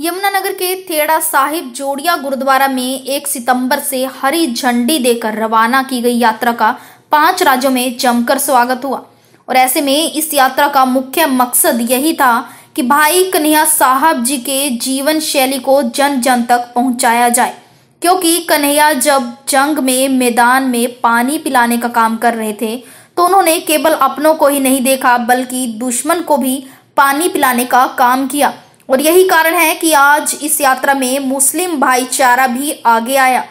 यमुनानगर के थेड़ा साहिब जोड़िया गुरुद्वारा में 1 सितंबर से हरी झंडी देकर रवाना की गई यात्रा का पांच राज्यों में जमकर स्वागत हुआ और ऐसे में इस यात्रा का मुख्य मकसद यही था कि भाई कन्हैया साहब जी के जीवन शैली को जन जन तक पहुंचाया जाए क्योंकि कन्हैया जब जंग में मैदान में पानी पिलाने का काम कर रहे थे तो उन्होंने केवल अपनों को ही नहीं देखा बल्कि दुश्मन को भी पानी पिलाने का काम किया और यही कारण है कि आज इस यात्रा में मुस्लिम भाईचारा भी आगे आया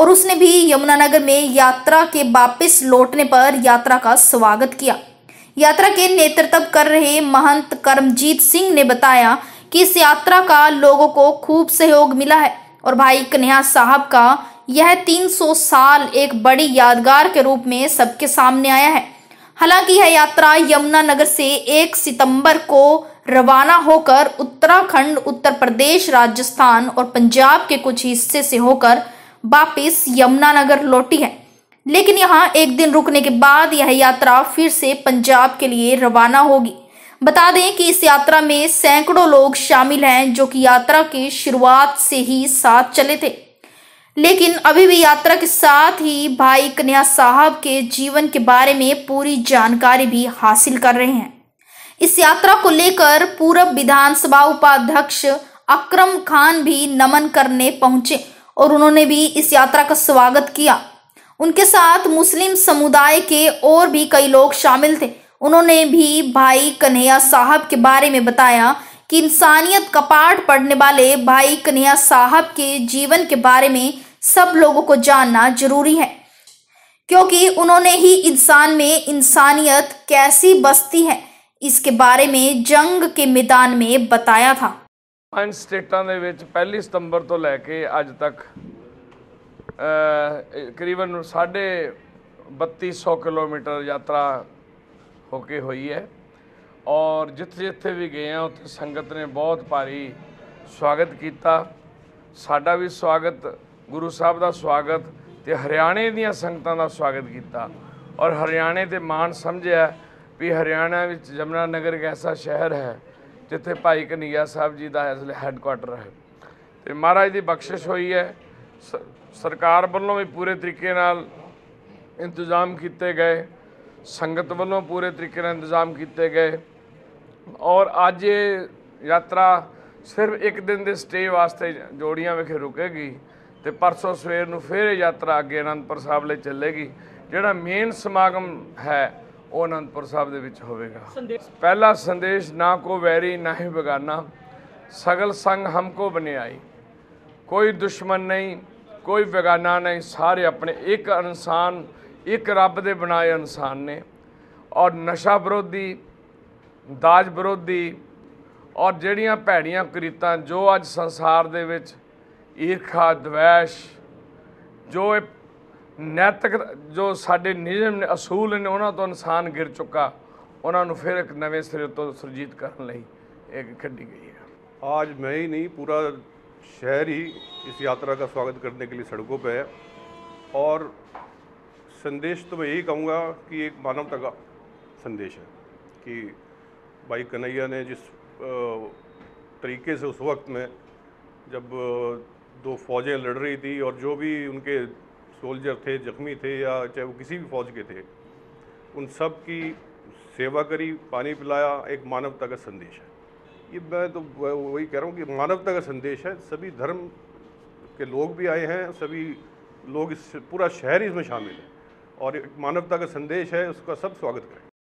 और उसने भी यमुनानगर में यात्रा के वापस लौटने पर यात्रा का स्वागत किया यात्रा के नेतृत्व कर रहे महंत कर्मजीत सिंह ने बताया कि इस यात्रा का लोगों को खूब सहयोग मिला है और भाई कन्हैया साहब का यह 300 साल एक बड़ी यादगार के रूप में सबके सामने आया है हालांकि यह यात्रा यमुनानगर से 1 सितंबर को रवाना होकर उत्तराखंड उत्तर प्रदेश राजस्थान और पंजाब के कुछ हिस्से से होकर वापस यमुनानगर लौटी है लेकिन यहाँ एक दिन रुकने के बाद यह यात्रा फिर से पंजाब के लिए रवाना होगी बता दें कि इस यात्रा में सैकड़ों लोग शामिल हैं जो कि यात्रा की शुरुआत से ही साथ चले थे लेकिन अभी भी यात्रा के साथ ही भाई कन्या साहब के जीवन के बारे में पूरी जानकारी भी हासिल कर रहे हैं इस यात्रा को लेकर पूर्व विधानसभा उपाध्यक्ष अक्रम खान भी नमन करने पहुंचे और उन्होंने भी इस यात्रा का स्वागत किया उनके साथ मुस्लिम समुदाय के और भी कई लोग शामिल थे उन्होंने भी भाई कन्हैया साहब के बारे में बताया कि इंसानियत का पाठ पढ़ने वाले भाई कन्हैया साहब के जीवन के बारे में सब लोगों को जानना जरूरी है क्योंकि उन्होंने ही इंसान में इंसानियत कैसी बसती है ਇਸਕੇ ਬਾਰੇ ਮੇ ਜੰਗ ਕੇ ਮੈਦਾਨ ਮੇ ਬਤਾਇਆ ਥਾ ਪੰਜ ਸਟੇਟਾਂ ਦੇ ਵਿੱਚ 1 ਸਤੰਬਰ ਤੋਂ ਲੈ ਕੇ ਅੱਜ ਤੱਕ ਕਰੀਬਨ 3200 ਕਿਲੋਮੀਟਰ ਯਾਤਰਾ ਹੋ ਕੇ ਹੋਈ ਹੈ ਔਰ ਜਿੱਥੇ ਜਿੱਥੇ ਵੀ ਗਏ ਆ ਉੱਥੇ ਸੰਗਤ ਨੇ ਬਹੁਤ ਭਾਰੀ ਸਵਾਗਤ ਕੀਤਾ ਸਾਡਾ ਵੀ ਸਵਾਗਤ ਗੁਰੂ ਸਾਹਿਬ ਦਾ ਸਵਾਗਤ ਤੇ ਹਰਿਆਣੇ ਦੀਆਂ ਸੰਗਤਾਂ ਦਾ ਸਵਾਗਤ ਕੀਤਾ ਔਰ ਹਰਿਆਣੇ ਤੇ ਮਾਣ ਸਮਝਿਆ ਵੀ ਹਰਿਆਣਾ ਵਿੱਚ ਜਮਨਾ ਨਗਰ ਇੱਕ ਐਸਾ ਸ਼ਹਿਰ ਹੈ ਜਿੱਥੇ ਭਾਈ ਕਨਈਆ ਸਾਹਿਬ ਜੀ ਦਾ ਅਸਲ ਹੈੱਡਕੁਆਟਰ ਹੈ ਤੇ ਮਹਾਰਾਜ ਦੀ ਬਖਸ਼ਿਸ਼ ਹੋਈ ਹੈ ਸਰਕਾਰ ਵੱਲੋਂ ਵੀ ਪੂਰੇ ਤਰੀਕੇ ਨਾਲ ਇੰਤਜ਼ਾਮ ਕੀਤੇ ਗਏ ਸੰਗਤ ਵੱਲੋਂ ਪੂਰੇ ਤਰੀਕੇ ਨਾਲ ਇੰਤਜ਼ਾਮ ਕੀਤੇ ਗਏ ਔਰ ਅੱਜ ਇਹ ਯਾਤਰਾ ਸਿਰਫ ਇੱਕ ਦਿਨ ਦੇ ਸਟੇ ਵਾਸਤੇ ਜੋੜੀਆਂ ਵਿਖੇ ਰੁਕੇਗੀ ਤੇ ਪਰਸੋਂ ਸਵੇਰ ਨੂੰ ਫਿਰ ਇਹ ਯਾਤਰਾ ਅੱਗੇ ਅਨੰਦਪੁਰ ਸਾਹਿਬ ਲਈ ਚੱਲੇਗੀ ਜਿਹੜਾ ਮੇਨ ਸਮਾਗਮ ਹੈ ਉਹ ਅਨੰਦਪੁਰ ਸਾਹਿਬ ਦੇ ਵਿੱਚ ਹੋਵੇਗਾ ਪਹਿਲਾ ਸੰਦੇਸ਼ ਨਾ ਕੋ ਵੈਰੀ ਨਾ ਹੀ ਬਗਾਨਾ ਸਗਲ ਸੰਗ ਕੋ ਬਨਿਆਈ ਕੋਈ ਦੁਸ਼ਮਣ ਨਹੀਂ ਕੋਈ ਬਗਾਨਾ ਨਹੀਂ ਸਾਰੇ ਆਪਣੇ ਇੱਕ ਇਨਸਾਨ ਇੱਕ ਰੱਬ ਦੇ ਬਣਾਏ ਇਨਸਾਨ ਨੇ ਔਰ ਨਸ਼ਾ ਵਿਰੋਧੀ ਦਾਜ ਵਿਰੋਧੀ ਔਰ ਜਿਹੜੀਆਂ ਭੈੜੀਆਂ ਕ੍ਰਿਤਾਂ ਜੋ ਅੱਜ ਸੰਸਾਰ ਦੇ ਵਿੱਚ ਈਰਖਾ ਦਵੇਸ਼ ਜੋ ਇਹ नैतिक जो साढ़े नियम ने असूल ने उन्होंने तो इंसान गिर चुका उन्होंने फिर एक नवे सिरे तो सुरजीत करने ਕਰਨ एक खड़ी गई है आज मैं ही नहीं पूरा शहर ही इस यात्रा का स्वागत करने के लिए सड़कों पर है और संदेश तो मैं यही कहूँगा कि एक मानवता का संदेश है कि भाई कन्हैया ने जिस तरीके से उस वक्त में जब दो फौजें लड़ रही थी और जो भी उनके सोल्जर थे जख्मी थे या चाहे वो किसी भी फौज के थे उन सब की सेवा करी पानी पिलाया एक मानवता का संदेश है ये मैं तो वही कह रहा हूँ कि मानवता का संदेश है सभी धर्म के लोग भी आए हैं सभी लोग इस पूरा शहर इसमें शामिल है और एक मानवता का संदेश है उसका सब स्वागत करें